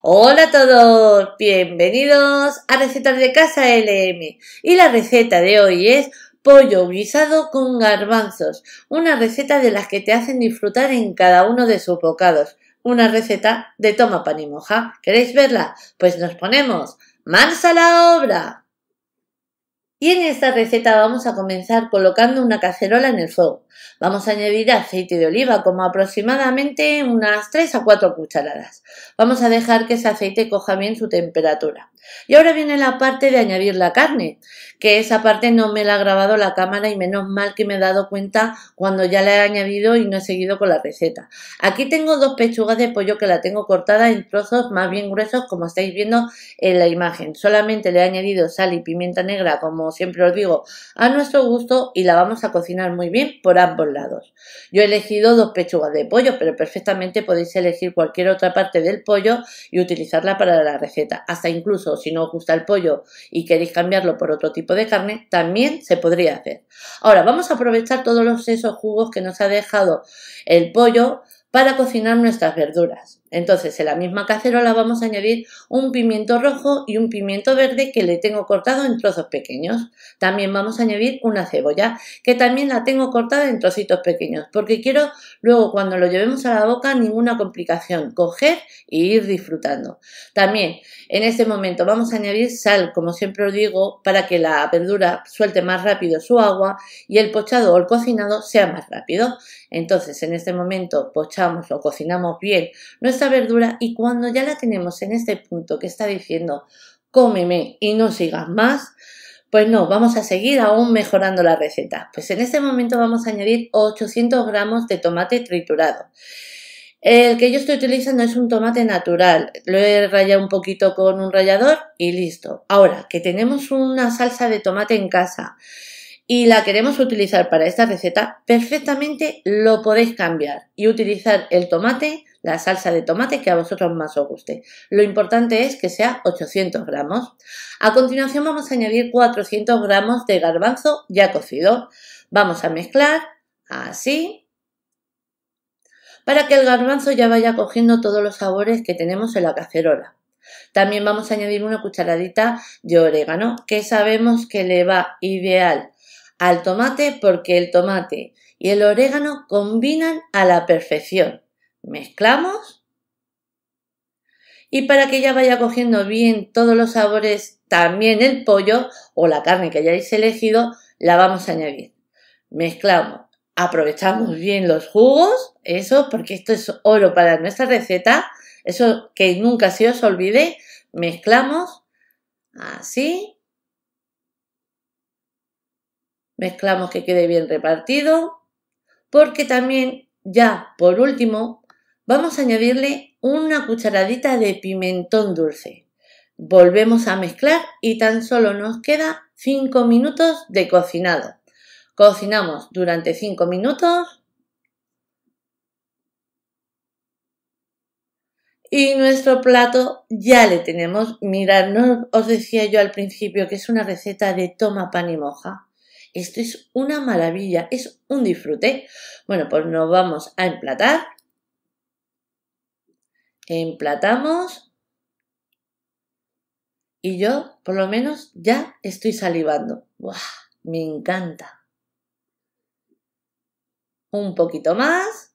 Hola a todos, bienvenidos a Recetas de Casa LM y la receta de hoy es pollo guisado con garbanzos, una receta de las que te hacen disfrutar en cada uno de sus bocados, una receta de toma pan y moja. ¿Queréis verla? Pues nos ponemos manos a la obra. Y en esta receta vamos a comenzar colocando una cacerola en el fuego. Vamos a añadir aceite de oliva como aproximadamente unas 3 a 4 cucharadas. Vamos a dejar que ese aceite coja bien su temperatura. Y ahora viene la parte de añadir la carne, que esa parte no me la ha grabado la cámara y menos mal que me he dado cuenta cuando ya la he añadido y no he seguido con la receta. Aquí tengo dos pechugas de pollo que la tengo cortada en trozos más bien gruesos como estáis viendo en la imagen. Solamente le he añadido sal y pimienta negra como siempre os digo a nuestro gusto y la vamos a cocinar muy bien por ambos lados. Yo he elegido dos pechugas de pollo, pero perfectamente podéis elegir cualquier otra parte del pollo y utilizarla para la receta. Hasta incluso si no os gusta el pollo y queréis cambiarlo por otro tipo de carne, también se podría hacer. Ahora vamos a aprovechar todos esos jugos que nos ha dejado el pollo para cocinar nuestras verduras. Entonces, en la misma cacerola vamos a añadir un pimiento rojo y un pimiento verde que le tengo cortado en trozos pequeños. También vamos a añadir una cebolla que también la tengo cortada en trocitos pequeños porque quiero luego cuando lo llevemos a la boca ninguna complicación, coger y ir disfrutando. También en este momento vamos a añadir sal, como siempre os digo, para que la verdura suelte más rápido su agua y el pochado o el cocinado sea más rápido. Entonces, en este momento pochamos o cocinamos bien verdura y cuando ya la tenemos en este punto que está diciendo cómeme y no sigas más, pues no, vamos a seguir aún mejorando la receta. Pues en este momento vamos a añadir 800 gramos de tomate triturado. El que yo estoy utilizando es un tomate natural. Lo he rayado un poquito con un rallador y listo. Ahora, que tenemos una salsa de tomate en casa y la queremos utilizar para esta receta, perfectamente lo podéis cambiar y utilizar el tomate la salsa de tomate que a vosotros más os guste. Lo importante es que sea 800 gramos. A continuación vamos a añadir 400 gramos de garbanzo ya cocido. Vamos a mezclar así para que el garbanzo ya vaya cogiendo todos los sabores que tenemos en la cacerola. También vamos a añadir una cucharadita de orégano que sabemos que le va ideal al tomate porque el tomate y el orégano combinan a la perfección mezclamos y para que ya vaya cogiendo bien todos los sabores, también el pollo o la carne que hayáis elegido, la vamos a añadir. Mezclamos, aprovechamos bien los jugos, eso porque esto es oro para nuestra receta, eso que nunca se os olvide, mezclamos así. Mezclamos que quede bien repartido, porque también ya por último Vamos a añadirle una cucharadita de pimentón dulce. Volvemos a mezclar y tan solo nos queda 5 minutos de cocinado. Cocinamos durante 5 minutos Y nuestro plato ya le tenemos. Mirad, os decía yo al principio que es una receta de toma pan y moja. Esto es una maravilla, es un disfrute. Bueno, pues nos vamos a emplatar emplatamos y yo, por lo menos, ya estoy salivando. Me encanta. Un poquito más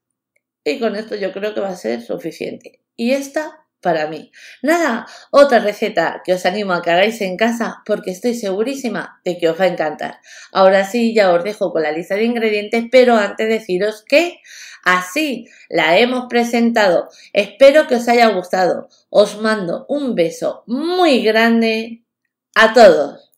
y con esto yo creo que va a ser suficiente. Y esta para mí. Nada, otra receta que os animo a que hagáis en casa porque estoy segurísima de que os va a encantar. Ahora sí, ya os dejo con la lista de ingredientes, pero antes deciros que así la hemos presentado. Espero que os haya gustado. Os mando un beso muy grande a todos.